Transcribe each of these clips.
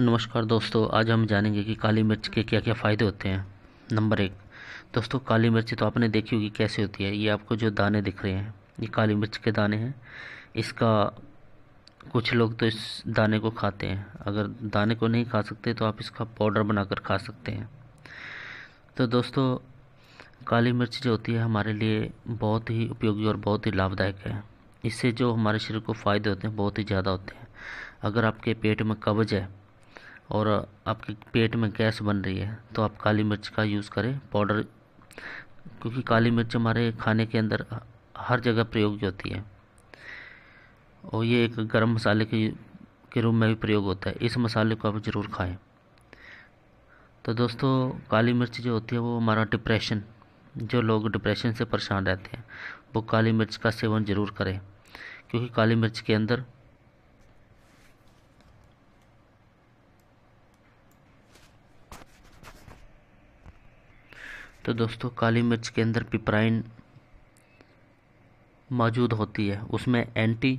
नमस्कार दोस्तों आज हम जानेंगे कि काली मिर्च के क्या क्या फ़ायदे होते हैं नंबर एक दोस्तों काली मिर्च तो आपने देखी होगी कैसे होती है ये आपको जो दाने दिख रहे हैं ये काली मिर्च के दाने हैं इसका कुछ लोग तो इस दाने को खाते हैं अगर दाने को नहीं खा सकते तो आप इसका पाउडर बनाकर खा सकते हैं तो दोस्तों काली मिर्च जो होती है हमारे लिए बहुत ही उपयोगी और बहुत ही लाभदायक है इससे जो हमारे शरीर को फ़ायदे होते हैं बहुत ही ज़्यादा होते हैं अगर आपके पेट में कब्ज है और आपके पेट में गैस बन रही है तो आप काली मिर्च का यूज़ करें पाउडर क्योंकि काली मिर्च हमारे खाने के अंदर हर जगह प्रयोग होती है और ये एक गर्म मसाले के के रूप में भी प्रयोग होता है इस मसाले को आप ज़रूर खाएं तो दोस्तों काली मिर्च जो होती है वो हमारा डिप्रेशन जो लोग डिप्रेशन से परेशान रहते हैं वो काली मिर्च का सेवन ज़रूर करें क्योंकि काली मिर्च के अंदर तो दोस्तों काली मिर्च के अंदर पिपराइन मौजूद होती है उसमें एंटी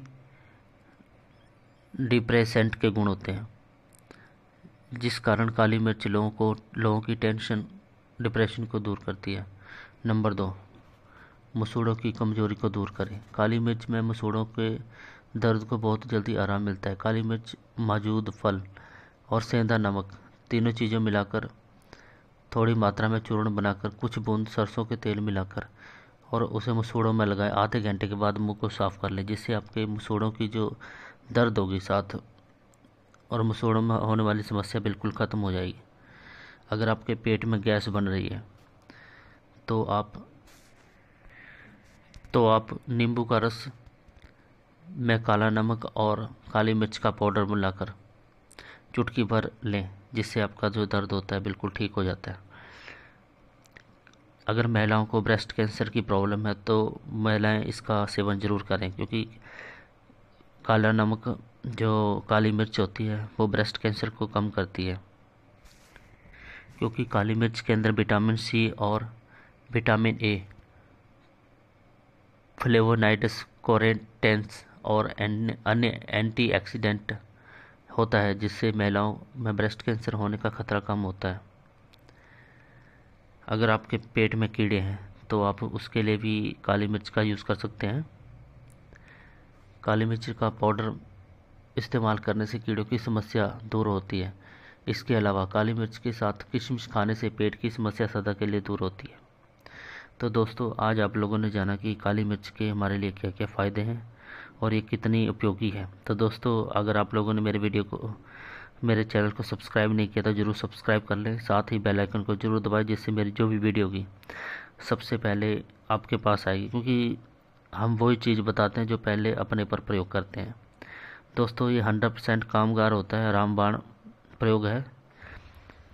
डिप्रेसेंट के गुण होते हैं जिस कारण काली मिर्च लोगों को लोगों की टेंशन डिप्रेशन को दूर करती है नंबर दो मसूड़ों की कमजोरी को दूर करें काली मिर्च में मसूड़ों के दर्द को बहुत जल्दी आराम मिलता है काली मिर्च मौजूद फल और सेंधा नमक तीनों चीज़ें मिलाकर थोड़ी मात्रा में चूर्ण बनाकर कुछ बूंद सरसों के तेल मिलाकर और उसे मसूड़ों में लगाएं आधे घंटे के बाद मुंह को साफ़ कर लें जिससे आपके मसूड़ों की जो दर्द होगी साथ और मसूड़ों में होने वाली समस्या बिल्कुल ख़त्म हो जाएगी अगर आपके पेट में गैस बन रही है तो आप तो आप नींबू का रस में काला नमक और काली मिर्च का पाउडर मिलाकर चुटकी भर लें जिससे आपका जो दर्द होता है बिल्कुल ठीक हो जाता है अगर महिलाओं को ब्रेस्ट कैंसर की प्रॉब्लम है तो महिलाएं इसका सेवन ज़रूर करें क्योंकि काला नमक जो काली मिर्च होती है वो ब्रेस्ट कैंसर को कम करती है क्योंकि काली मिर्च के अंदर विटामिन सी और विटामिन ए फ्लेवोनाइट्स कोरेटेंस और अन्य एंटीऑक्सीडेंट होता है जिससे महिलाओं में ब्रेस्ट कैंसर होने का ख़तरा कम होता है अगर आपके पेट में कीड़े हैं तो आप उसके लिए भी काली मिर्च का यूज़ कर सकते हैं काली मिर्च का पाउडर इस्तेमाल करने से कीड़ों की समस्या दूर होती है इसके अलावा काली मिर्च के साथ किशमिश खाने से पेट की समस्या सदा के लिए दूर होती है तो दोस्तों आज आप लोगों ने जाना कि काली मिर्च के हमारे लिए क्या क्या फ़ायदे हैं और ये कितनी उपयोगी है तो दोस्तों अगर आप लोगों ने मेरे वीडियो को मेरे चैनल को सब्सक्राइब नहीं किया तो ज़रूर सब्सक्राइब कर लें साथ ही बेल आइकन को ज़रूर दबाएं जिससे मेरी जो भी वीडियो होगी सबसे पहले आपके पास आएगी क्योंकि हम वही चीज़ बताते हैं जो पहले अपने पर प्रयोग करते हैं दोस्तों ये हंड्रेड परसेंट कामगार होता है रामबाण प्रयोग है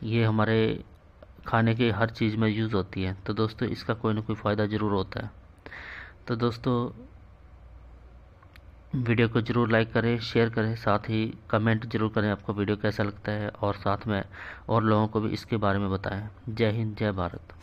ये हमारे खाने के हर चीज़ में यूज़ होती है तो दोस्तों इसका कोई ना कोई फ़ायदा ज़रूर होता है तो दोस्तों वीडियो को ज़रूर लाइक करें शेयर करें साथ ही कमेंट ज़रूर करें आपको वीडियो कैसा लगता है और साथ में और लोगों को भी इसके बारे में बताएं जय हिंद जय भारत